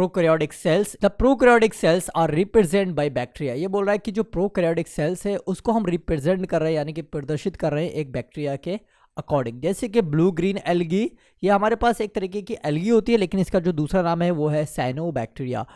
Prokaryotic cells the prokaryotic cells are represent by bacteria ये बोल रहा है कि जो प्रोकैरियोटिक सेल्स है उसको हम रिप्रेजेंट कर रहे हैं यानी कि प्रदर्शित कर रहे हैं एक बैक्टीरिया के अकॉर्डिंग जैसे कि ब्लू ग्रीन एलगी ये हमारे पास एक तरीके की एलगी होती है लेकिन इसका जो दूसरा नाम है वो है साइनो बैक्टीरिया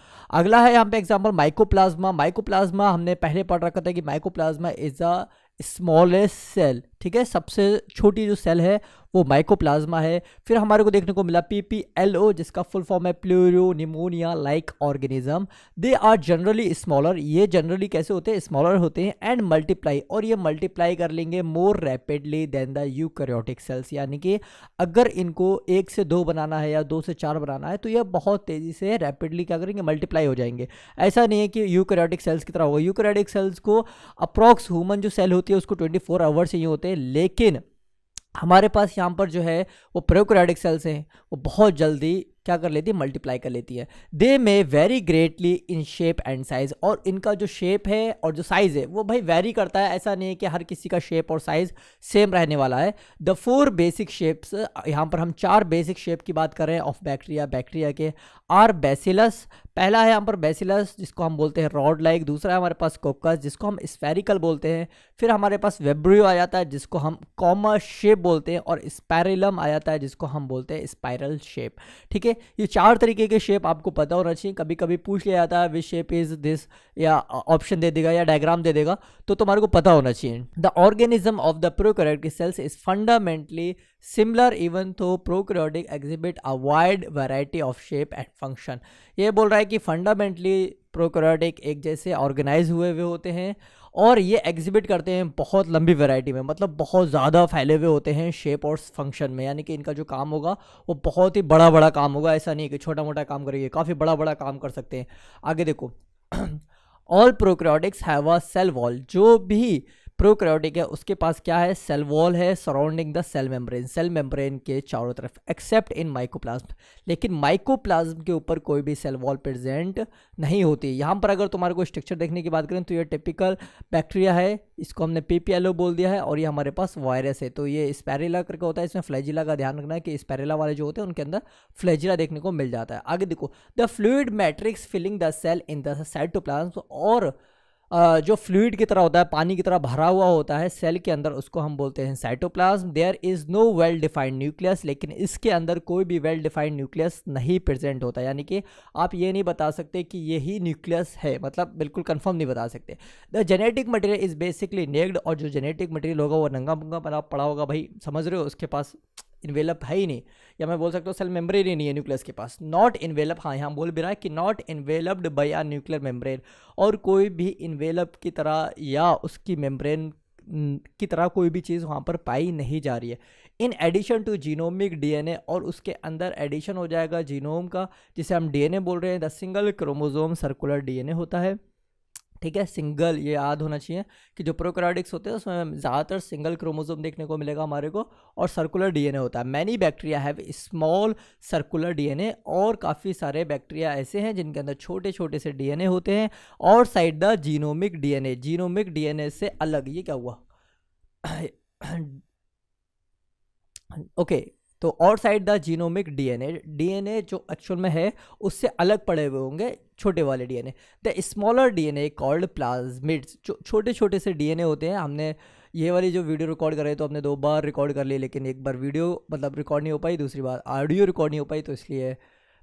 अगला है यहाँ पे एग्जाम्पल माइकोप्लाज्मा माइकोप्लाज्मा हमने पहले पढ़ रखा था कि mycoplasma is a smallest cell ठीक है सबसे छोटी जो सेल है वो माइकोप्लाज्मा है फिर हमारे को देखने को मिला पी पी एल ओ जिसका फुल फॉर्म है pleuropneumonia like organism they are generally smaller ये जनरली कैसे होते हैं स्मॉलर होते हैं एंड मल्टीप्लाई और ये मल्टीप्लाई कर लेंगे more rapidly than the eukaryotic cells यानी कि अगर इनको एक से दो बनाना है या दो से चार बनाना है तो ये बहुत तेज़ी से रैपिडली क्या करेंगे मल्टीप्लाई हो जाएंगे ऐसा नहीं है कि यूकैरियोटिक सेल्स की तरह होगा यूकैरियोटिक सेल्स को अप्रॉक्स ह्यूमन जो सेल होती होती है उसको 24 फोर आवर्स चाहिए होते हैं लेकिन हमारे पास यहाँ पर जो है वो प्रोक्राइटिक सेल्स हैं वो बहुत जल्दी क्या कर लेती है मल्टीप्लाई कर लेती है they may vary greatly in shape and size और इनका जो शेप है और जो साइज़ है वो भाई वेरी करता है ऐसा नहीं है कि हर किसी का शेप और साइज़ सेम रहने वाला है द फोर बेसिक शेप्स यहाँ पर हम चार बेसिक शेप की बात कर रहे हैं ऑफ बैक्टीरिया बैक्टीरिया के आर बेसिलस पहला है यहाँ पर बेसिलस जिसको हम बोलते हैं रॉड लाइक दूसरा है हमारे पास कोकस जिसको हम स्पेरिकल बोलते हैं फिर हमारे पास वेब्रियो आ जाता है जिसको हम कॉमर शेप बोलते हैं और स्पायरलम आ जाता है जिसको हम बोलते हैं स्पायरल शेप ठीक है ये चार तरीके के शेप आपको पता होना चाहिए कभी कभी पूछ लिया जाता है विच शेप इज़ दिस या ऑप्शन दे देगा या डायग्राम दे देगा तो तुम्हारे को पता होना चाहिए द ऑर्गेनिज्म ऑफ द की cells is fundamentally similar even though prokaryotic exhibit a wide variety of shape and function ये बोल रहा है कि फंडामेंटली प्रोक्रियोटिक एक जैसे ऑर्गेनाइज हुए हुए होते हैं और ये एग्जिबिट करते हैं बहुत लंबी वैरायटी में मतलब बहुत ज़्यादा फैले हुए होते हैं शेप और फंक्शन में यानी कि इनका जो काम होगा वो बहुत ही बड़ा बड़ा काम होगा ऐसा नहीं कि छोटा मोटा काम करेंगे काफ़ी बड़ा बड़ा काम कर सकते हैं आगे देखो all prokaryotes have a cell wall जो भी प्रोक्रायोटिक है उसके पास क्या है सेल वॉल है surrounding the cell membrane cell membrane के चारों तरफ एक्सेप्ट इन माइकोप्लाज्म लेकिन माइकोप्लाज्म के ऊपर कोई भी सेल वॉल प्रेजेंट नहीं होती यहाँ पर अगर तुम्हारे को स्ट्रक्चर देखने की बात करें तो ये टिपिकल बैक्टीरिया है इसको हमने पी बोल दिया है और ये हमारे पास वायरस है तो ये स्पैरेला करके होता है इसमें फ्लैजिला का ध्यान रखना है कि स्पैरेला वाले जो होते हैं उनके अंदर फ्लैजिला देखने को मिल जाता है आगे देखो the fluid matrix filling the cell in the cytoplasm और जो फ्लूड की तरह होता है पानी की तरह भरा हुआ होता है सेल के अंदर उसको हम बोलते हैं cytoplasm there is no well defined nucleus लेकिन इसके अंदर कोई भी वेल डिफाइंड न्यूक्लियस नहीं प्रेजेंट होता यानी कि आप ये नहीं बता सकते कि यही न्यूक्लियस है मतलब बिल्कुल कन्फर्म नहीं बता सकते the genetic material is basically naked और जो जेनेटिक मटेरियल होगा वो नंगा मुंगा बना पड़ा होगा भाई समझ रहे हो उसके पास इन्वेलप है ही नहीं या मैं बोल सकता हूँ सेल मेम्ब्रेन ही नहीं है न्यूक्लियस के पास नॉट इन्वेलप हाँ यहाँ बोल भी रहा है कि not enveloped by are nuclear membrane और कोई भी इन्वेलप की तरह या उसकी मेम्ब्रेन की तरह कोई भी चीज़ वहाँ पर पाई नहीं जा रही है in addition to genomic DNA और उसके अंदर एडिशन हो जाएगा जीनोम का जिसे हम डीएनए बोल रहे हैं the single chromosome circular DNA होता है ठीक है सिंगल ये याद होना चाहिए कि जो प्रोकराडिक्स होते हैं उसमें ज़्यादातर सिंगल क्रोमोसोम देखने को मिलेगा हमारे को और सर्कुलर डीएनए होता है many bacteria have small circular DNA और काफ़ी सारे बैक्टीरिया ऐसे हैं जिनके अंदर छोटे छोटे से डीएनए होते हैं outside the genomic DNA genomic DNA से अलग ये क्या हुआ ओके तो outside the genomic DNA DNA जो एक्चुअल में है उससे अलग पड़े हुए होंगे छोटे वाले DNA the smaller DNA called plasmids जो छोटे छोटे से डीएनए होते हैं हमने ये वाली जो वीडियो रिकॉर्ड कर रहे तो हमने दो बार रिकॉर्ड कर ली लेकिन एक बार वीडियो मतलब रिकॉर्ड नहीं हो पाई दूसरी बार ऑडियो रिकॉर्ड नहीं हो पाई तो इसलिए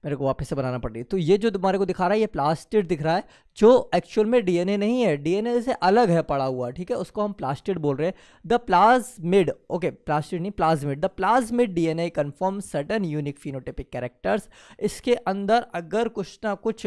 मेरे को वापस से बनाना पड़ रही है तो ये जो तुम्हारे को दिखा रहा है ये प्लास्टिड दिख रहा है जो एक्चुअल में डीएनए नहीं है डीएनए से अलग है पड़ा हुआ ठीक है उसको हम प्लास्टिड बोल रहे हैं द प्लाज्मिड ओके प्लास्टिड नहीं plasmid the plasmid DNA confirm certain unique phenotypic characters इसके अंदर अगर कुछ ना कुछ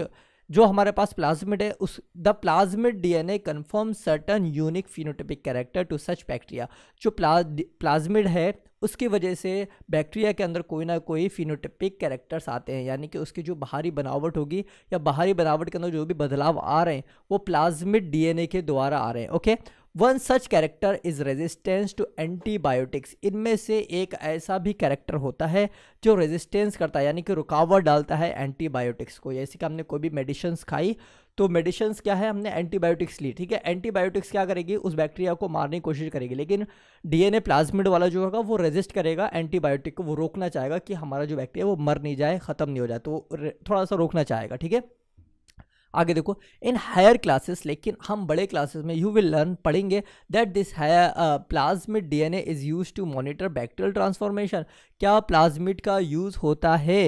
जो हमारे पास प्लाज्मिड है उस the plasmid DNA confirm certain unique phenotypic character to such bacteria जो प्ला प्लाज्मिड है उसकी वजह से बैक्टीरिया के अंदर कोई ना कोई फिनोटिपिक कैरेक्टर्स आते हैं यानी कि उसकी जो बाहरी बनावट होगी या बाहरी बनावट के अंदर जो भी बदलाव आ रहे हैं वो प्लाज्मिड डीएनए के द्वारा आ रहे हैं okay one such character is resistance to antibiotics इनमें से एक ऐसा भी कैरेक्टर होता है जो रेजिस्टेंस करता है यानी कि रुकावट डालता है एंटीबायोटिक्स को जैसे कि हमने कोई भी मेडिसन्स खाई तो मेडिसन्स क्या है हमने एंटीबायोटिक्स ली ठीक है एंटीबायोटिक्स क्या करेगी उस बैक्टीरिया को मारने की कोशिश करेगी लेकिन डीएनए प्लाज्मिड वाला जो होगा वो रेजिस्ट करेगा एंटीबायोटिक को वो रोकना चाहेगा कि हमारा जो बैक्टीरिया वो मर नहीं जाए ख़त्म नहीं हो जाए तो थोड़ा सा रोकना चाहेगा ठीक है आगे देखो इन हायर क्लासेस लेकिन हम बड़े क्लासेस में यू विल लर्न पढ़ेंगे that this higher plasmid DNA is use to monitor bacterial transformation क्या प्लाज्मिड का यूज़ होता है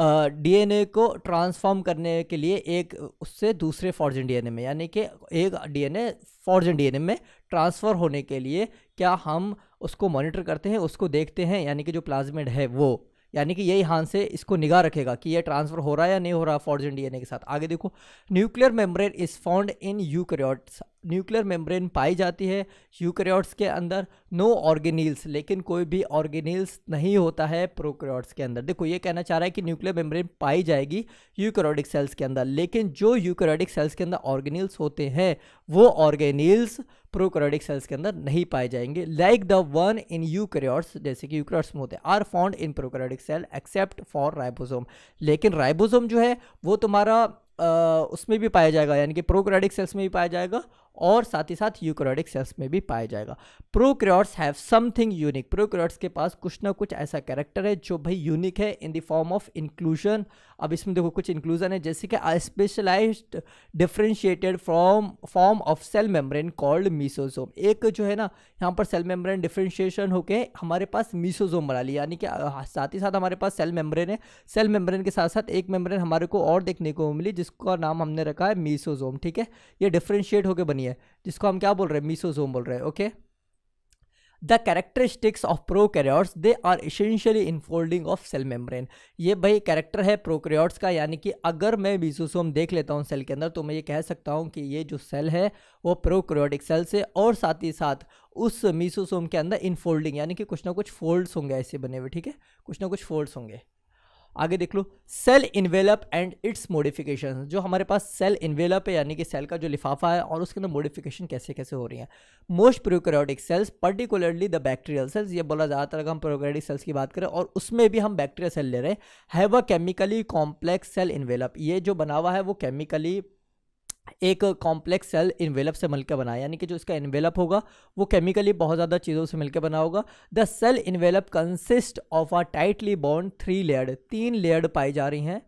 डीएनए uh, को ट्रांसफॉर्म करने के लिए एक उससे दूसरे फॉर्जन डीएनए में यानी कि एक डीएनए फॉर्जन डीएनए में ट्रांसफ़र होने के लिए क्या हम उसको मॉनिटर करते हैं उसको देखते हैं यानी कि जो प्लाज्मिड है वो यानी कि यही हाथ से इसको निगाह रखेगा कि ये ट्रांसफ़र हो रहा है या नहीं हो रहा फॉर्जन डीएनए के साथ आगे देखो nuclear membrane is found in eukaryotes nuclear membrane पाई जाती है यूक्रियाट्स के अंदर नो ऑर्गेनिल्स लेकिन कोई भी ऑर्गेनिल्स नहीं होता है प्रोक्रियाट्स के अंदर देखो ये कहना चाह रहा है कि न्यूक्लियर मेम्ब्रेन पाई जाएगी यूक्रोडिक सेल्स के अंदर लेकिन जो यूक्रोडिक सेल्स के अंदर ऑर्गेनिल्स होते हैं वो ऑर्गेनिल्स प्रोक्रोडिक सेल्स के अंदर नहीं पाए जाएंगे like the one in eukaryotes जैसे कि यूक्रियोट्स में होते हैं are found in prokaryotic cell except for ribosome लेकिन राइबोजोम जो है वो तुम्हारा Uh, उसमें भी पाया जाएगा यानी कि प्रोक्रेडिक सेल्स में भी पाया जाएगा और साथ ही साथ यूक्रोटिक सेल्स में भी पाया जाएगा prokaryotes have something unique prokaryotes के पास कुछ ना कुछ ऐसा कैरेक्टर है जो भाई यूनिक है in the form of inclusion अब इसमें देखो कुछ इंक्लूजन है जैसे कि specialise differentiated from form of cell membrane called mesosome एक जो है ना यहाँ पर सेल मेम्ब्रेन डिफ्रेंशिएशन होके हमारे पास मीसोजोम बना लिया यानी कि हाँ, साथ ही साथ हमारे पास सेल मेम्ब्रेन है सेल मेम्ब्रेन के साथ साथ एक मेम्ब्रेन हमारे को और देखने को मिली जिसका नाम हमने रखा है मीसोजोम ठीक है ये डिफ्रेंशिएट होकर बनी है जिसको हम क्या बोल रहे हैं मीसोजोम बोल रहे हैं okay okay? The characteristics of prokaryotes they are essentially infolding of cell membrane ये भाई कैरेक्टर है प्रोकैरियोट्स का यानी कि अगर मैं बीसोसोम देख लेता हूँ सेल के अंदर तो मैं ये कह सकता हूँ कि ये जो सेल है वो प्रोकैरियोटिक सेल से और साथ ही साथ उस मीसोसोम के अंदर इनफोल्डिंग यानी कि कुछ ना कुछ फोल्ड्स होंगे ऐसे बने हुए ठीक है कुछ ना कुछ फोल्ड्स होंगे आगे देख लो cell envelope and its modification जो हमारे पास सेल इन्वेलप है यानी कि सेल का जो लिफाफा है और उसके अंदर मोडिफिकेशन कैसे कैसे हो रही है most prokaryotic cells particularly the bacterial cells ये बोला ज़्यादातर अगर हम प्रोक्रियाटिक सेल्स की बात करें और उसमें भी हम बैक्टीरिया सेल ले रहे हैं have a chemically complex cell envelope ये जो बना हुआ है वो केमिकली एक कॉम्प्लेक्स सेल इन्वेलप से मिलकर बना यानी कि जो इसका इन्वेलप होगा वो केमिकली बहुत ज़्यादा चीज़ों से मिलकर बना होगा the cell envelope consist of a tightly bound three layer तीन लेयर पाई जा रही हैं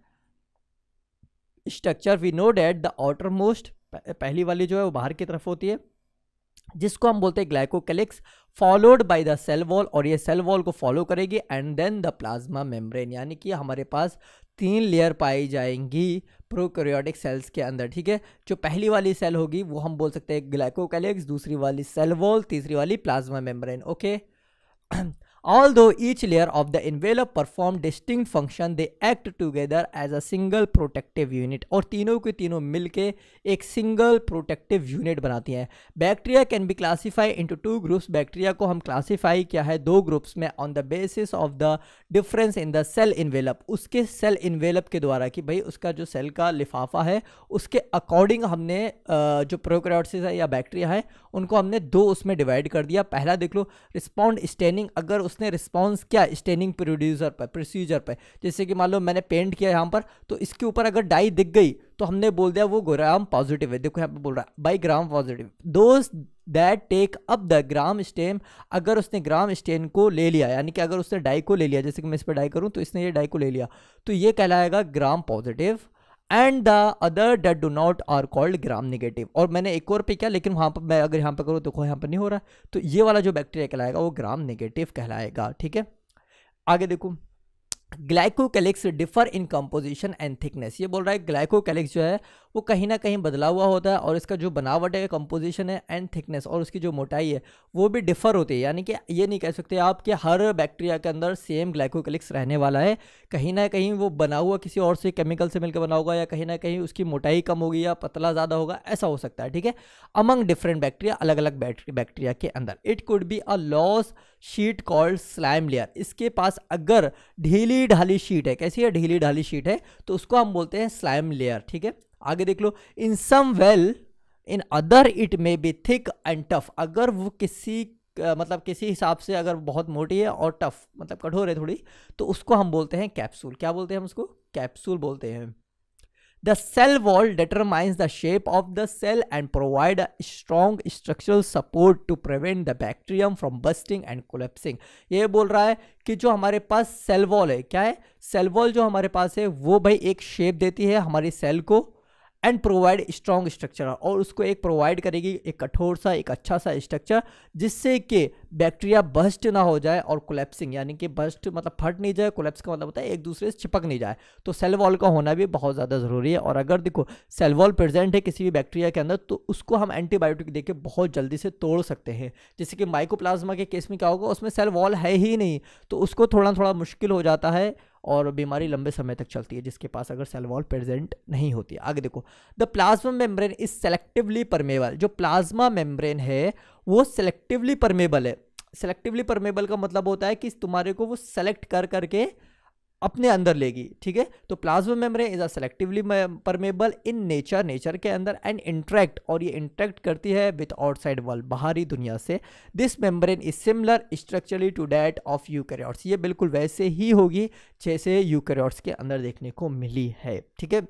structure we know that the outermost पहली वाली जो है वो बाहर की तरफ होती है जिसको हम बोलते हैं glycocalyx followed by the cell wall और ये सेल वॉल को फॉलो करेगी and then the plasma membrane यानी कि हमारे पास तीन लेयर पाई जाएंगी प्रोकैरियोटिक सेल्स के अंदर ठीक है जो पहली वाली सेल होगी वो हम बोल सकते हैं ग्लाइकोकैलिक्स दूसरी वाली सेल वॉल तीसरी वाली plasma membrane okay Although each layer of the envelope perform distinct function, they act together as a single protective unit aur tino ke tino milke ek single protective unit banati hai Bacteria can be classified into two groups. Bacteria ko hum classify kiya hai do groups mein on the basis of the difference in the cell envelope. uske cell envelope ke dwara ki bhai uska jo cell का लिफाफा है उसके according हमने jo prokaryotes hai ya bacteria hai unko humne do usme divide kar diya pehla dekh lo respond staining agar उसने response किया staining producer पर procedure पर जैसे कि मान लो मैंने पेंट किया यहाँ पर तो इसके ऊपर अगर डाई दिख गई तो हमने बोल दिया वो ग्राम पॉजिटिव है देखो यहाँ पर बोल रहा है बाई ग्राम पॉजिटिव दोस्त that take up the gram stain अगर उसने ग्राम स्टेन को ले लिया यानी कि अगर उसने डाई को ले लिया जैसे कि मैं इस पर डाई करूँ तो इसने ये डाई को ले लिया तो ये कहलाएगा gram positive and the other that do not are called gram negative और मैंने एक और पे किया लेकिन वहाँ पर मैं अगर यहाँ पर करूँ तो देखो यहाँ पर नहीं हो रहा तो ये वाला जो बैक्टीरिया कहलाएगा वो ग्राम निगेटिव कहलाएगा ठीक है आगे देखो glycocalyx differ in composition and thickness ये बोल रहा है ग्लाइकोकैलिक्स जो है वो कहीं ना कहीं बदला हुआ होता है और इसका जो बनावट है कंपोजिशन है एंड थिकनेस और उसकी जो मोटाई है वो भी डिफर होती है यानी कि ये नहीं कह सकते आप कि हर बैक्टीरिया के अंदर सेम ग्लाइकोकैलिक्स रहने वाला है कहीं ना कहीं वो बना हुआ किसी और से केमिकल से मिलकर बना होगा या कहीं ना कहीं उसकी मोटाई कम होगी या पतला ज़्यादा होगा ऐसा हो सकता है ठीक है अमंग डिफरेंट बैक्टीरिया अलग अलग बैक्टीरिया के अंदर it could be a loose sheet called slime layer इसके पास अगर ढीली ढीली ढाली शीट है कैसी है ढीली ढाली शीट है तो उसको हम बोलते हैं स्लाइम लेयर ठीक है आगे देख लो in some well in other it may be thick and tough अगर वो किसी मतलब किसी हिसाब से अगर बहुत मोटी है और टफ मतलब कठोर है थोड़ी तो उसको हम बोलते हैं कैप्सूल क्या बोलते हैं हम उसको कैप्सूल बोलते हैं the cell wall determines the shape of the cell and provide a strong structural support to prevent the bacterium from bursting and collapsing ये बोल रहा है कि जो हमारे पास सेल वॉल है क्या है सेल वॉल जो हमारे पास है वो भाई एक शेप देती है हमारी सेल को एंड प्रोवाइड स्ट्रॉन्ग स्ट्रक्चर और उसको एक प्रोवाइड करेगी एक कठोर सा एक अच्छा सा स्ट्रक्चर जिससे कि बैक्टीरिया बस्ट ना हो जाए और कोलेप्सिंग यानी कि बस्ट मतलब फट नहीं जाए कोलेप्स का मतलब होता है एक दूसरे से चिपक नहीं जाए तो सेल वॉल का होना भी बहुत ज़्यादा ज़रूरी है और अगर देखो सेल वॉल प्रेजेंट है किसी भी बैक्टीरिया के अंदर तो उसको हम एंटीबायोटिक देके बहुत जल्दी से तोड़ सकते हैं जैसे कि माइकोप्लाज्मा के केस में क्या होगा उसमें सेल वॉल है ही नहीं तो उसको थोड़ा थोड़ा मुश्किल हो जाता है और बीमारी लंबे समय तक चलती है जिसके पास अगर सेल वॉल प्रेजेंट नहीं होती है आगे देखो the plasma membrane is selectively permeable जो प्लाज्मा मेम्ब्रेन है वो सेलेक्टिवली परमेबल है सेलेक्टिवली परमेबल का मतलब होता है कि तुम्हारे को वो सेलेक्ट कर करके कर अपने अंदर लेगी ठीक है तो plasma membrane is a selectively permeable in nature nature के अंदर एंड इंट्रैक्ट और ये इंट्रैक्ट करती है विथ आउटसाइड वर्ल्ड बाहरी दुनिया से this membrane is similar structurally to that of eukaryotes ये बिल्कुल वैसे ही होगी जैसे यूकैरियोट्स के अंदर देखने को मिली है ठीक है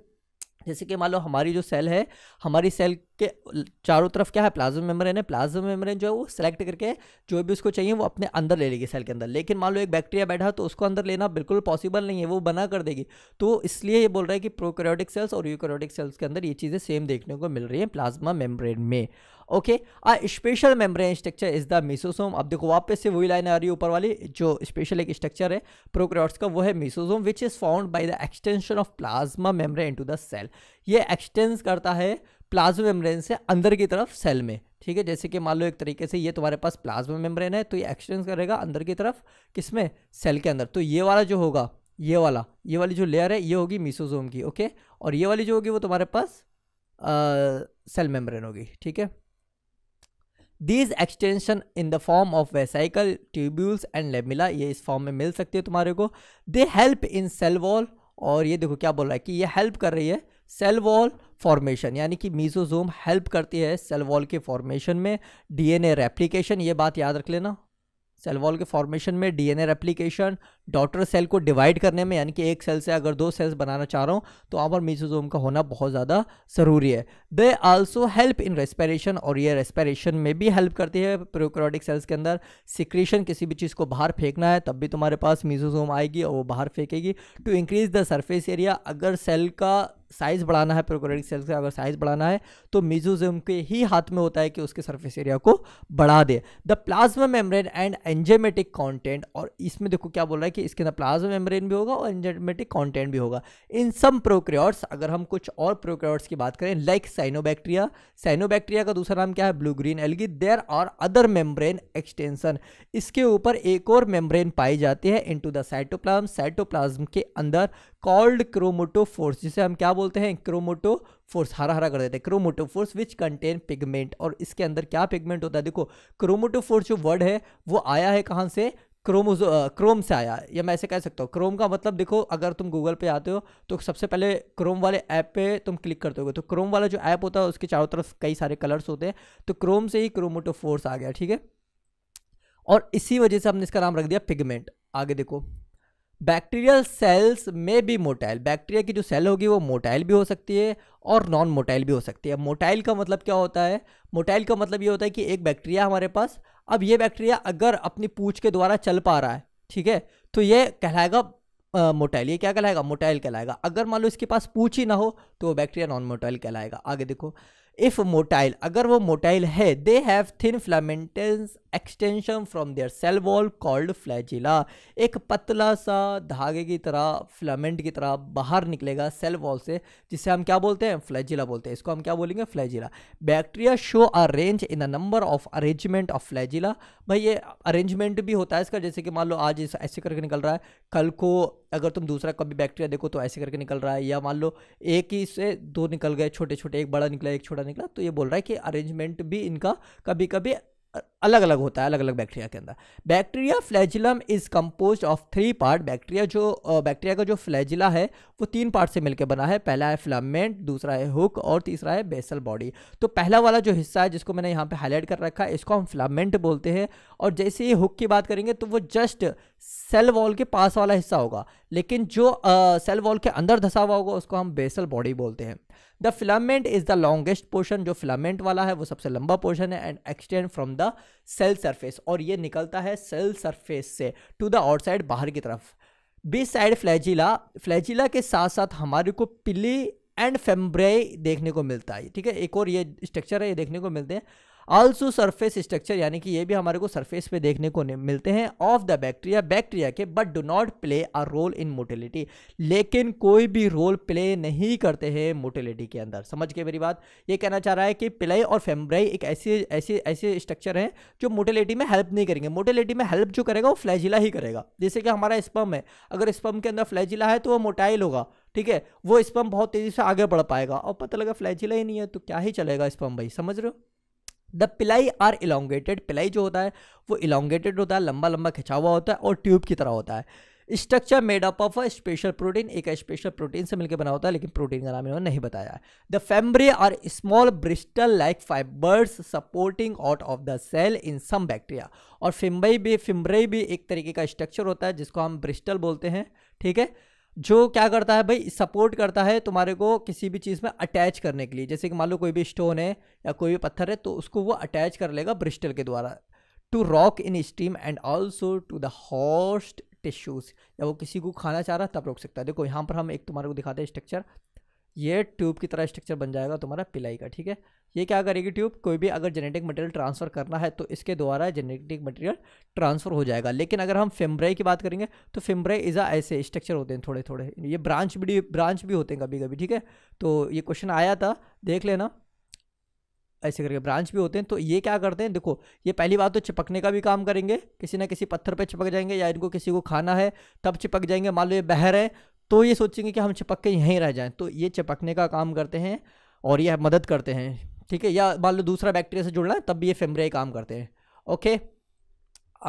जैसे कि मान लो हमारी जो सेल है हमारी सेल उसके चारों तरफ क्या है प्लाज्मा मेम्ब्रेन है प्लाज्मा मेम्ब्रेन जो है वो सिलेक्ट करके जो भी उसको चाहिए वो अपने अंदर ले लेगी सेल के अंदर लेकिन मान लो एक बैक्टीरिया बैठा तो उसको अंदर लेना बिल्कुल पॉसिबल नहीं है वो बना कर देगी तो इसलिए ये बोल रहा है कि प्रोकोरोटिक सेल्स और यूकोरोटिक सेल्स के अंदर ये चीज़ें सेम देखने को मिल रही हैं प्लाज्मा मेम्ब्रेन में okay a special membrane structure is the mesosome अब देखो वापस से वही लाइन आ रही है ऊपर वाली जो स्पेशल एक स्ट्रक्चर है प्रोक्रियोट्स का वो है mesosome which is found by the extension of plasma membrane into the cell ये एक्सटेंस करता है प्लाज्मा मेम्ब्रेन से अंदर की तरफ सेल में ठीक है जैसे कि मान लो एक तरीके से ये तुम्हारे पास प्लाज्मा मेम्ब्रेन है तो ये एक्सटेंस करेगा अंदर की तरफ किस में सेल के अंदर तो ये वाला जो होगा ये वाला ये वाली जो लेयर है ये होगी मीसोजोम की ओके और ये वाली जो होगी वो तुम्हारे पास सेल मेम्ब्रेन होगी ठीक है these extension in the form of vesicle tubules and lamellae ये इस फॉर्म में मिल सकती है तुम्हारे को they help in cell wall और ये देखो क्या बोल रहा है कि ये हेल्प कर रही है सेल वॉल फॉर्मेशन यानी कि मीजोजोम हेल्प करती है सेल वॉल के फॉर्मेशन में डीएनए रेप्लिकेशन ये बात याद रख लेना सेल वॉल के फॉर्मेशन में डीएनए रेप्लिकेशन डॉटर सेल को डिवाइड करने में यानी कि एक सेल से अगर दो सेल्स बनाना चाह रहा हूँ तो आप और मीजोजोम का होना बहुत ज़्यादा ज़रूरी है they also help in respiration और ये रेस्पिरेशन में भी हेल्प करती है प्रोक्रोटिक सेल्स के अंदर सिक्रीशन किसी भी चीज़ को बाहर फेंकना है तब भी तुम्हारे पास मीजोजोम आएगी और वो बाहर फेंकेगी to increase the surface area अगर सेल का साइज़ बढ़ाना है प्रोकोरेटिक सेल्स का अगर साइज़ बढ़ाना है तो मिजोजम के ही हाथ में होता है कि उसके सरफेस एरिया को बढ़ा दे the plasma membrane and enzymatic content और इसमें देखो क्या बोल रहा है कि इसके अंदर प्लाज्मा मेम्ब्रेन भी होगा और एंजेमेटिक कॉन्टेंट भी होगा इन सम प्रोक्रियोट्स अगर हम कुछ और प्रोक्रियोट्स की बात करें लाइक साइनोबैक्टीरिया साइनोबैक्टीरिया का दूसरा नाम क्या है blue green algae there are other membrane extension इसके ऊपर एक और मेम्ब्रेन पाई जाती है टू द साइटोप्लाज्म साइटोप्लाज्म के अंदर कॉल्ड क्रोमोटोफोर्स जिसे हम क्या बोल बोलते हैं क्रोमोटो फोर्स हरा हरा कर देते हैं chromatophores which contain pigment और इसके अंदर क्या पिगमेंट होता है देखो क्रोमोटो फोर्स जो वर्ड है वो आया है कहाँ से क्रोमोजो क्रोम से आया या मैं ऐसे कह सकता हूँ क्रोम का मतलब देखो अगर तुम गूगल पे आते हो तो सबसे पहले क्रोम वाले ऐप पे तुम क्लिक करते हो तो क्रोम वाला जो ऐप होता है उसके चारों तरफ कई सारे कलर्स होते हैं तो क्रोम से ही क्रोमोटो फोर्स आ गया ठीक है और इसी वजह से हमने इसका नाम रख दिया पिगमेंट आगे देखो बैक्टीरियल सेल्स में भी मोटाइल बैक्टीरिया की जो सेल होगी वो मोटाइल भी हो सकती है और नॉन मोटाइल भी हो सकती है मोटाइल का मतलब क्या होता है मोटाइल का मतलब ये होता है कि एक बैक्टीरिया हमारे पास अब ये बैक्टीरिया अगर अपनी पूछ के द्वारा चल पा रहा है ठीक है तो ये कहलाएगा मोटाइल ये क्या कहलाएगा मोटाइल कहलाएगा अगर मान लो इसके पास पूछ ही ना हो तो वो बैक्टीरिया नॉन मोटाइल कहलाएगा आगे देखो इफ़ मोटाइल अगर वो मोटाइल है they have thin filamentous extension from their cell wall called flagella एक पतला सा धागे की तरह फिलामेंट की तरह बाहर निकलेगा सेल वॉल से जिसे हम क्या बोलते हैं फ्लैजिला बोलते हैं इसको हम क्या बोलेंगे flagella bacteria show a range in the number of arrangement of flagella भाई ये अरेंजमेंट भी होता है इसका जैसे कि मान लो आज ऐसे करके निकल रहा है कल को अगर तुम दूसरा कभी बैक्टीरिया देखो तो ऐसे करके निकल रहा है या मान लो एक ही से दो निकल गए छोटे छोटे एक बड़ा निकला एक छोटा निकला तो ये बोल रहा है कि अरेंजमेंट भी इनका कभी कभी अलग अलग होता है अलग अलग बैक्टीरिया के अंदर bacteria flagellum is compose of three part bacteria जो बैक्टीरिया का जो फ्लैजिला है वो तीन पार्ट से मिलकर बना है पहला है फ्लामेंट दूसरा है हुक और तीसरा है बेसल बॉडी तो पहला वाला जो हिस्सा है जिसको मैंने यहाँ पे हाईलाइट कर रखा है इसको हम फ्लामेंट बोलते हैं और जैसे ही हुक की बात करेंगे तो वो जस्ट सेल वॉल के पास वाला हिस्सा होगा लेकिन जो सेल वॉल के अंदर धसा हुआ होगा उसको हम बेसल बॉडी बोलते हैं the filament is the longest portion जो फिलामेंट वाला है वो सबसे लंबा पोर्शन है and extend from the cell surface और ये निकलता है सेल सरफेस से टू द आउटसाइड बाहर की तरफ बी साइड फ्लैजिला फ्लैजिला के साथ साथ हमारे को पिली एंड फेम्ब्रे देखने को मिलता है ठीक है एक और ये स्ट्रक्चर है ये देखने को मिलते हैं आल्सो सरफेस स्ट्रक्चर यानी कि ये भी हमारे को सरफेस पे देखने को मिलते हैं ऑफ द बैक्टीरिया बैक्टीरिया के but do not play a role in motility लेकिन कोई भी रोल प्ले नहीं करते हैं मोटिलिटी के अंदर समझ के मेरी बात ये कहना चाह रहा है कि पिलाई और फेम्ब्राई एक ऐसे ऐसे ऐसे स्ट्रक्चर हैं जो मोटिलिटी में हेल्प नहीं करेंगे मोटिलिटी में हेल्प जो करेगा वो फ्लैजिला ही करेगा जैसे कि हमारा स्पम है अगर स्पम के अंदर फ्लैजिला है तो वो मोटाइल होगा ठीक है वो स्पम बहुत तेज़ी से आगे बढ़ पाएगा और पता लगा फ्लैजिला ही नहीं है तो क्या ही चलेगा स्पम भाई समझ रहे हो द पिलाई आर इलांगेटेड पिलाई जो होता है वो इलांगेटेड होता है लंबा लंबा खिंचा हुआ होता है और ट्यूब की तरह होता है structure made up of a special protein एक स्पेशल प्रोटीन से मिलकर बना होता है लेकिन प्रोटीन का नाम इन्होंने नहीं बताया है the fimbriae are small bristle like fibres supporting out of the cell in some bacteria और फिम्बई भी फिम्ब्रे भी एक तरीके का स्ट्रक्चर होता है जिसको हम ब्रिस्टल बोलते हैं ठीक है जो क्या करता है भाई सपोर्ट करता है तुम्हारे को किसी भी चीज़ में अटैच करने के लिए जैसे कि मान लो कोई भी स्टोन है या कोई भी पत्थर है तो उसको वो अटैच कर लेगा ब्रिस्टल के द्वारा to rock in stream and also to the host tissues या वो किसी को खाना चाह रहा है तब रोक सकता है देखो यहाँ पर हम एक तुम्हारे को दिखाते हैं स्ट्रक्चर ये ट्यूब की तरह स्ट्रक्चर बन जाएगा तुम्हारा पिलाई का ठीक है ये क्या करेगी ट्यूब कोई भी अगर जेनेटिक मटेरियल ट्रांसफ़र करना है तो इसके द्वारा जेनेटिक मटेरियल ट्रांसफ़र हो जाएगा लेकिन अगर हम फेम्ब्राई की बात करेंगे तो फेम्ब्राई इज़ा ऐसे स्ट्रक्चर होते हैं थोड़े थोड़े ये ब्रांच भी ब्रांच भी होते हैं कभी कभी ठीक है तो ये क्वेश्चन आया था देख लेना ऐसे करके ब्रांच भी होते हैं तो ये क्या करते हैं देखो ये पहली बात तो चिपकने का भी काम करेंगे किसी ना किसी पत्थर पे चिपक जाएंगे या इनको किसी को खाना है तब चिपक जाएंगे मान लो ये बहर है तो ये सोचेंगे कि हम चिपक के यहीं रह जाएं तो ये चिपकने का काम करते हैं और ये मदद करते हैं ठीक है या मान लो दूसरा बैक्टीरिया से जुड़ना है तब भी ये फेमरे काम करते हैं ओके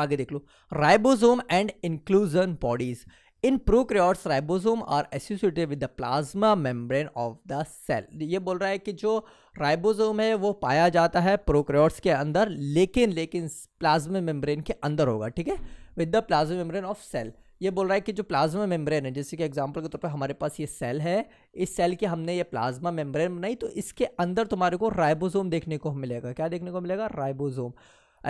आगे देख लो ribosome and inclusion bodies in prokaryotes ribosome are associated with the plasma membrane of the cell ये बोल रहा है कि जो राइबोसोम है वो पाया जाता है प्रोक्रियोट्स के अंदर लेकिन लेकिन प्लाज्मा मेम्ब्रेन के अंदर होगा ठीक है with the plasma membrane of cell ये बोल रहा है कि जो प्लाज्मा मेम्ब्रेन है जैसे कि एग्जांपल के तौर पर हमारे पास ये सेल है इस सेल की हमने ये प्लाज्मा मेम्ब्रेन बनाई तो इसके अंदर तुम्हारे को राइबोसोम देखने को मिलेगा क्या देखने को मिलेगा राइबोसोम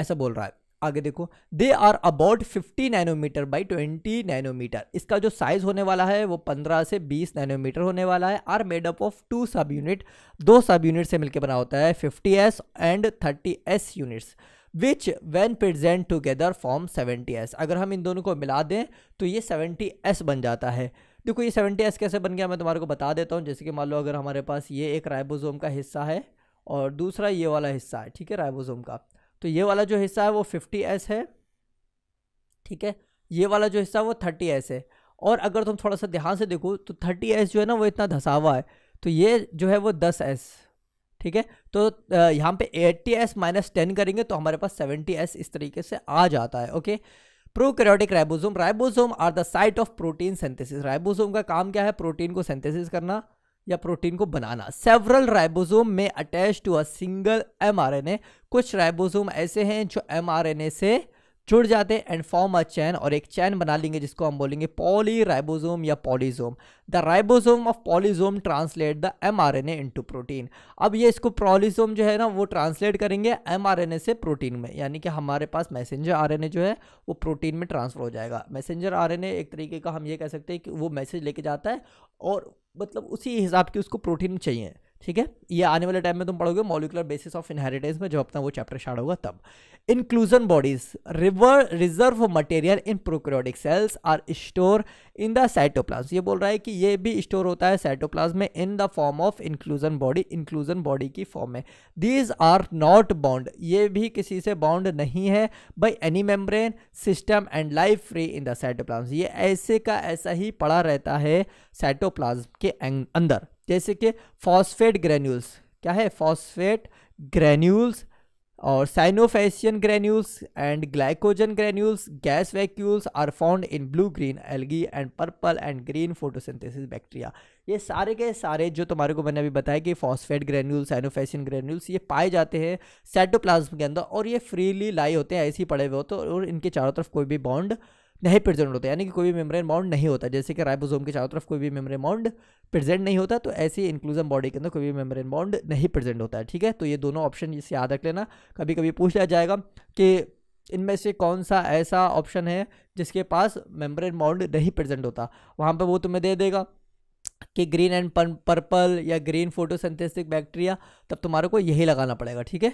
ऐसा बोल रहा है आगे देखो they are about 50 nanometer by 20 nanometer इसका जो साइज होने वाला है वो 15 से 20 नैनोमीटर होने वाला है are made up of two subunit दो सब यूनिट से मिलकर बना होता है 50s एंड 30s units which when present together form seventy S अगर हम इन दोनों को मिला दें तो ये सेवेंटी एस बन जाता है देखो ये सेवेंटी एस कैसे बन गया मैं तुम्हारे को बता देता हूँ जैसे कि मान लो अगर हमारे पास ये एक राइबोसोम का हिस्सा है और दूसरा ये वाला हिस्सा है ठीक है राइबोसोम का तो ये वाला जो हिस्सा है वो फिफ्टी एस है ठीक है ये वाला जो हिस्सा वो थर्टी एस है और अगर तुम थोड़ा सा ध्यान से देखो तो थर्टी एस जो है ना वो इतना धसा हुआ है तो ये जो है वो एस ठीक है तो यहाँ पे एट्टी एस माइनस टेन करेंगे तो हमारे पास सेवेंटी एस इस तरीके से आ जाता है okay prokaryotic ribosome ribosome are the site of protein synthesis ribosome का काम क्या है प्रोटीन को सिंथेसिस करना या प्रोटीन को बनाना सेवरल राइबोसोम में attach to a single mRNA कुछ राइबोसोम ऐसे हैं जो एमआरएनए से जुड़ जाते हैं एंड फॉर्म अ चैन और एक चैन बना लेंगे जिसको हम बोलेंगे पॉली राइबोजोम या polysome the ribosome of polysome translate the m R N A into protein अब ये इसको पॉलीजोम जो है ना वो ट्रांसलेट करेंगे एम आर एन ए से प्रोटीन में यानी कि हमारे पास मैसेंजर आर एन ए जो है वो प्रोटीन में ट्रांसफर हो जाएगा मैसेंजर आर एन ए एक तरीके का हम ये कह सकते हैं कि वो मैसेज लेके जाता है और मतलब उसी हिसाब की उसको प्रोटीन चाहिए ठीक है ये आने वाले टाइम में तुम पढ़ोगे मॉलिकुलर बेसिस ऑफ इनहेरिटेंस में जब अपना वो चैप्टर स्टार्ट होगा तब inclusion bodies river reserve material in prokaryotic cells are store in the cytoplasm ये बोल रहा है कि ये भी स्टोर होता है साइटोप्लाज में in the form of inclusion body inclusion body की फॉर्म में दीज आर नॉट बाउंड ये भी किसी से बाउंड नहीं है by any membrane system and life free in the cytoplasm ये ऐसे का ऐसा ही पड़ा रहता है साइटोप्लाज्म के अंदर जैसे कि फॉस्फेट ग्रेन्यूल्स क्या है फॉस्फेट ग्रेन्यूल्स और cyanophycean granules and glycogen granules gas vacuoles are found in blue green algae and purple and green photosynthesis bacteria ये सारे के सारे जो तुम्हारे को मैंने अभी बताया कि फॉस्फेट ग्रेन्यूल्स साइनोफेसियन ग्रेन्यूल्स ये पाए जाते हैं साइटोप्लाज्म के अंदर और ये फ्रीली लाई होते हैं ऐसे ही पड़े हुए होते हैं और इनके चारों तरफ कोई भी बॉन्ड नहीं प्रेजेंट होता यानी कि कोई भी मेम्ब्रेन बाउंड नहीं होता जैसे कि राइबोसोम के चारों तरफ कोई भी मेम्ब्रेन बाउंड प्रेजेंट नहीं होता तो ऐसे इंक्लूजन बॉडी के अंदर कोई भी मेम्ब्रेन बाउंड नहीं प्रेजेंट होता है ठीक है तो ये दोनों ऑप्शन इसे याद रख लेना कभी कभी पूछ लिया जाएगा कि इनमें से कौन सा ऐसा ऑप्शन है जिसके पास मेम्ब्रेन बाउंड नहीं प्रेजेंट होता वहाँ पर वो तुम्हें दे देगा कि ग्रीन एंड पर्पल या ग्रीन फोटोसिंथेटिक बैक्टीरिया तब तुम्हारे को यही लगाना पड़ेगा ठीक है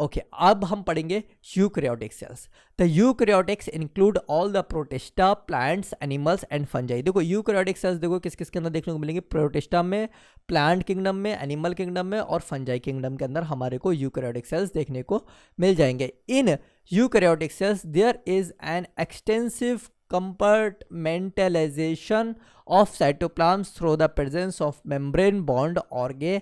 ओके okay, अब हम पढ़ेंगे eukaryotic cells the eukaryotes include all the protista plants animals and fungi देखो यूक्रियोटिक सेल्स देखो किस किस के अंदर देखने को मिलेंगे प्रोटेस्टा में प्लांट किंगडम में एनिमल किंगडम में और फंजाई किंगडम के अंदर हमारे को यूक्रियोटिक सेल्स देखने को मिल जाएंगे in eukaryotic cells there is an extensive compartmentalisation of cytoplasms through the presence of membrane bound 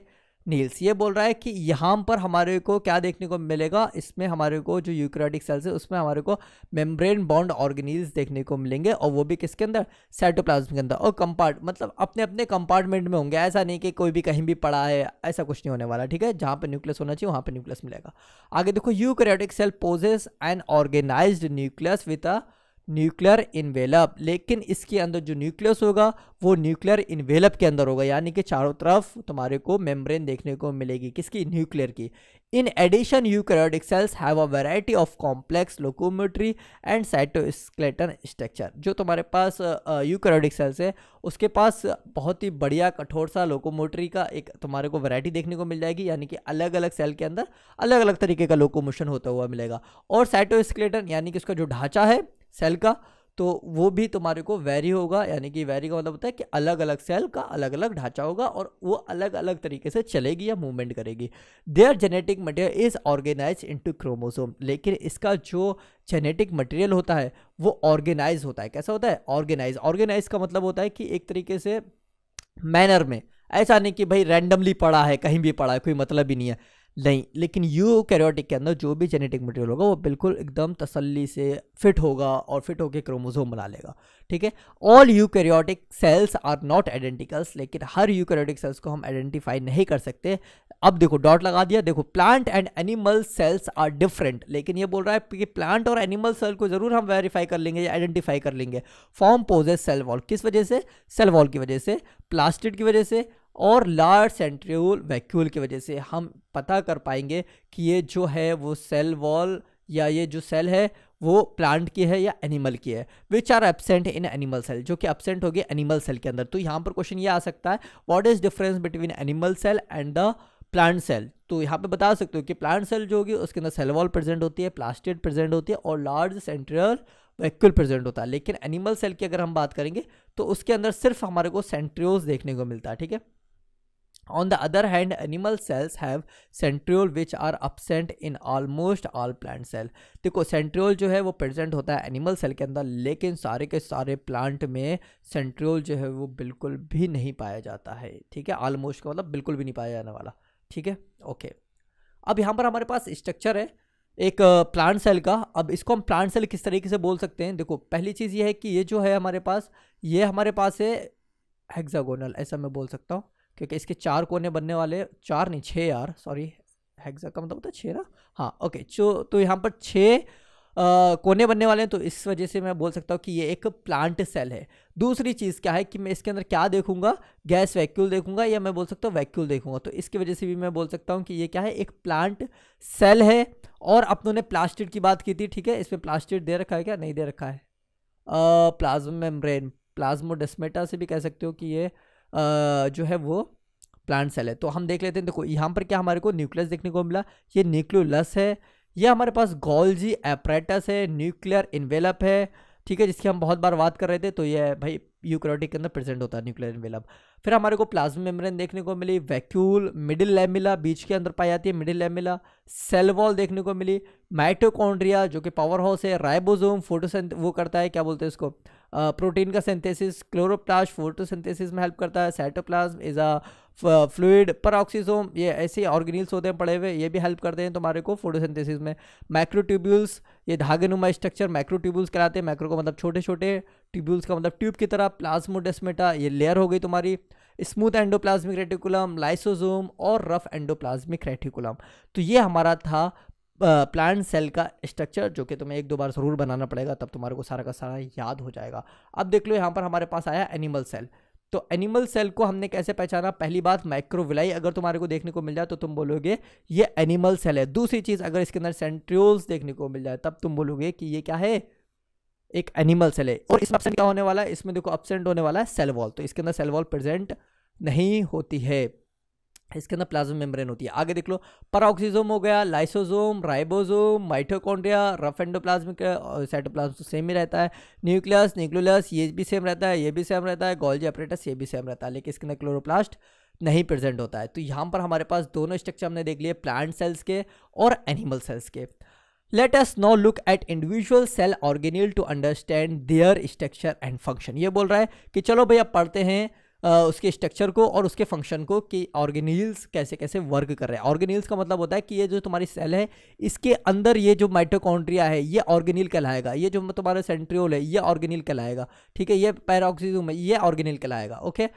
organelles ये बोल रहा है कि यहाँ पर हमारे को क्या देखने को मिलेगा इसमें हमारे को जो यूक्रेटिक सेल्स है उसमें हमारे को मेम्ब्रेन बॉन्ड ऑर्गेनिज देखने को मिलेंगे और वो भी किसके अंदर साइटोप्लाज्म के अंदर और कंपार्ट मतलब अपने अपने कंपार्टमेंट में होंगे ऐसा नहीं कि कोई भी कहीं भी पड़ा है ऐसा कुछ नहीं होने वाला ठीक है जहाँ पर न्यूक्लियस होना चाहिए वहाँ पर न्यूक्लियस मिलेगा आगे देखो eukaryotic cell possess and organise nucleus with a nuclear envelope लेकिन इसके अंदर जो न्यूक्लियस होगा वो न्यूक्लियर इन्वेलप के अंदर होगा यानी कि चारों तरफ तुम्हारे को मेम्ब्रेन देखने को मिलेगी किसकी न्यूक्लियर की in addition eukaryotic cells have a variety of complex locomotory and cytoskeleton structure जो तुम्हारे पास यूकैरियोटिक सेल्स है उसके पास बहुत ही बढ़िया कठोर सा लोकोमोट्री का एक तुम्हारे को वैरायटी देखने को मिल जाएगी यानी कि अलग अलग सेल के अंदर अलग अलग तरीके का लोकोमोशन होता हुआ मिलेगा और साइटोस्केलेटन यानी कि उसका जो ढांचा है सेल का तो वो भी तुम्हारे को वेरी होगा यानी कि वेरी का मतलब होता है कि अलग अलग सेल का अलग अलग ढांचा होगा और वो अलग अलग तरीके से चलेगी या मूवमेंट करेगी their genetic material is organise into chromosome लेकिन इसका जो जेनेटिक मटेरियल होता है वो ऑर्गेनाइज होता है कैसा होता है ऑर्गेनाइज ऑर्गेनाइज का मतलब होता है कि एक तरीके से मैनर में ऐसा नहीं कि भाई रैंडमली पड़ा है कहीं भी पड़ा है कोई मतलब ही नहीं है नहीं लेकिन यू कैरियोटिक के अंदर जो भी जेनेटिक मटेरियल होगा वो बिल्कुल एकदम तसल्ली से फिट होगा और फिट होकर क्रोमोजोम बना लेगा ठीक है all eukaryotic cells are not identicals लेकिन हर यू कैरियोटिक सेल्स को हम आइडेंटिफाई नहीं कर सकते अब देखो डॉट लगा दिया देखो plant and animal cells are different लेकिन ये बोल रहा है कि प्लांट और एनिमल सेल को ज़रूर हम वेरीफाई कर लेंगे या आइडेंटिफाई कर लेंगे फॉर्म पोजेस सेल वॉल किस वजह से सेल वॉल की वजह से प्लास्टिड की वजह से और लार्ज सेंट्रियोल वैक्यूल की वजह से हम पता कर पाएंगे कि ये जो है वो सेल वॉल या ये जो सेल है वो प्लांट की है या एनिमल की है which are absent in animal cell जो कि एबसेंट होगी एनिमल सेल के अंदर तो यहाँ पर क्वेश्चन ये आ सकता है what is difference between animal cell and the plant cell तो यहाँ पे बता सकते हो कि प्लांट सेल जो होगी उसके अंदर सेल वॉल प्रेजेंट होती है प्लास्टिड प्रेजेंट होती है और लार्ज सेंट्रियल वैक्यूल प्रेजेंट होता है लेकिन एनिमल सेल की अगर हम बात करेंगे तो उसके अंदर सिर्फ हमारे को सेंट्रियोज देखने को मिलता है ठीक है On the other hand, animal cells have centriole which are absent in almost all plant cell देखो सेंट्रियोल जो है वो प्रेजेंट होता है एनिमल सेल के अंदर लेकिन सारे के सारे प्लांट में सेंट्रियोल जो है वो बिल्कुल भी नहीं पाया जाता है ठीक है ऑलमोस्ट का मतलब बिल्कुल भी नहीं पाया जाने वाला ठीक है ओके अब यहाँ पर हमारे पास स्ट्रक्चर है एक प्लांट सेल का अब इसको हम प्लांट सेल किस तरीके से बोल सकते हैं देखो पहली चीज़ ये है कि ये जो है हमारे पास ये हमारे पास है हेक्सागोनल ऐसा मैं बोल सकता हूँ क्योंकि इसके चार कोने बनने वाले चार नहीं छः यार सॉरी हैगजा का मतलब होता है छः ना हाँ ओके चो तो यहाँ पर छः कोने बनने वाले हैं तो इस वजह से मैं बोल सकता हूँ कि ये एक प्लांट सेल है दूसरी चीज़ क्या है कि मैं इसके अंदर क्या देखूंगा गैस वैक्यूल देखूंगा या मैं बोल सकता हूँ वैक्यूल देखूंगा तो इसकी वजह से भी मैं बोल सकता हूँ कि ये क्या है एक प्लांट सेल है और अपनों ने प्लास्टिड की बात की थी ठीक है इसमें प्लास्टिड दे रखा है क्या नहीं दे रखा है प्लाज्मा मेम्ब्रेन प्लाज्मोडेस्मेटा से भी कह सकते हो कि ये जो है वो प्लांट सेल है तो हम देख लेते हैं देखो यहाँ पर क्या हमारे को न्यूक्लियस देखने को मिला ये न्यूक्लियोलस है ये हमारे पास गोल्जी एपरेटस है न्यूक्लियर इन्वेलप है ठीक है जिसकी हम बहुत बार बात कर रहे थे तो ये भाई यूक्रोटिक के अंदर प्रेजेंट होता है न्यूक्लियर इन्वेलप फिर हमारे को प्लाज्मा मेम्ब्रेन देखने को मिली वैक्यूल मिडिल लेमिला बीच के अंदर पाई जाती है मिडिल लेमिला सेल वॉल देखने को मिली माइटोकॉन्ड्रिया जो कि पावर हाउस है राइबोजोम फोटोसेंथ वो करता है क्या बोलते हैं इसको प्रोटीन का सिंथेसिस क्लोरोप्लास्ट फोटोसिंथेसिस में हेल्प करता है cytoplasm is a fluid peroxisome ये ऐसे ऑर्गेनिल्स होते हैं पड़े हुए ये भी हेल्प करते हैं तुम्हारे को फोटोसिंथेसिस में माइक्रोट्यूब्यूल्स ये धागेनुमा स्ट्रक्चर माइक्रोट्यूब्यूल्स कहलाते हैं माइक्रो का मतलब छोटे छोटे ट्यूब्यूल्स का मतलब ट्यूब की तरह प्लाज्मोडेस्मेटा ये लेयर हो गई तुम्हारी स्मूथ एंडोप्लाज्मिक रेटिकुलम लाइसोजोम और रफ एंडोप्लाज्मिक रेटिकुलम तो ये हमारा था प्लांट सेल का स्ट्रक्चर जो कि तुम्हें एक दो बार ज़रूर बनाना पड़ेगा तब तुम्हारे को सारा का सारा याद हो जाएगा अब देख लो यहाँ पर हमारे पास आया एनिमल सेल तो एनिमल सेल को हमने कैसे पहचाना पहली बात माइक्रोविलाई अगर तुम्हारे को देखने को मिल जाए तो तुम बोलोगे ये एनिमल सेल है दूसरी चीज़ अगर इसके अंदर सेंट्रियोल्स देखने को मिल जाए तब तुम बोलोगे कि ये क्या है एक एनिमल सेल है और इसमें अपसेंट क्या होने वाला है इसमें देखो अपसेंट होने वाला है सेल वॉल तो इसके अंदर सेल वॉल प्रेजेंट नहीं होती है इसके अंदर प्लाज्मा मेम्ब्रेन होती है आगे देख लो परोक्सीजोम हो गया lysosome ribosome mitochondria rough endoplasmic cytoplasm तो सेम ही रहता है न्यूक्लियस न्यूक्लियस ये भी सेम रहता है ये भी सेम रहता है गोल्जी अपरेटस ये भी सेम रहता है लेकिन इसके अंदर क्लोरोप्लास्ट नहीं प्रेजेंट होता है तो यहाँ पर हमारे पास दोनों स्ट्रक्चर हमने देख लिए प्लांट सेल्स के और एनिमल सेल्स के let us now look at individual cell organelle to understand their structure and function ये बोल रहा है कि चलो भैया पढ़ते हैं उसके स्ट्रक्चर को और उसके फंक्शन को कि ऑर्गेनिल्स कैसे कैसे वर्क कर रहे हैं ऑर्गेनिल्स का मतलब होता है कि ये जो तुम्हारी सेल है इसके अंदर ये जो माइटोकॉन्ड्रिया है ये ऑर्गेनिल कहलाएगा ये जो तुम्हारा सेंट्रियोल है ये ऑर्गेनिल कहलाएगा ठीक है ये पैराक्सीजूम है ये ऑर्गेनिल कहलाएगा ओके